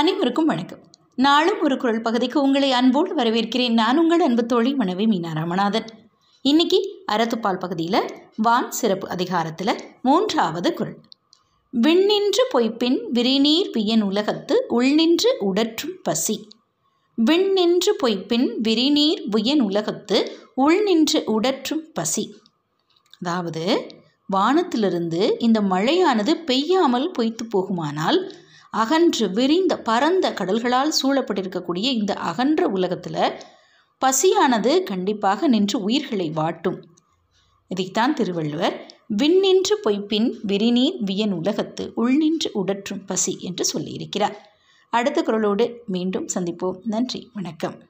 அனைவருக்கும் வணக்கம் நாளும் ஒரு குரல் பகுதிக்கு உங்களை அன்போடு வரவேற்கிறேன் நான் உங்கள் அன்பு தோழி மனைவி மீனா ராமநாதன் இன்னைக்கு அறத்துப்பால் பகுதியில் வான் சிறப்பு அதிகாரத்தில் மூன்றாவது குரல் விண்ணின்று பொய்ப்பின் விரிநீர் பியன் உலகத்து உள்நின்று உடற்றும் பசி விண்ணின்று பொய்ப்பின் விரிநீர் புயன் உலகத்து உள்நின்று உடற்றும் பசி அதாவது வானத்திலிருந்து இந்த மழையானது பெய்யாமல் பொய்த்து போகுமானால் அகன்று விரிந்த பரந்த கடல்களால் சூழப்பட்டிருக்கக்கூடிய இந்த அகன்ற உலகத்தில் பசியானது கண்டிப்பாக நின்று உயிர்களை வாட்டும் இதைத்தான் திருவள்ளுவர் விண்ணின்று பொய்ப்பின் விரிநீர் வியன் உலகத்து உள்நின்று உடற்றும் பசி என்று சொல்லியிருக்கிறார் அடுத்த குரலோடு மீண்டும் சந்திப்போம் நன்றி வணக்கம்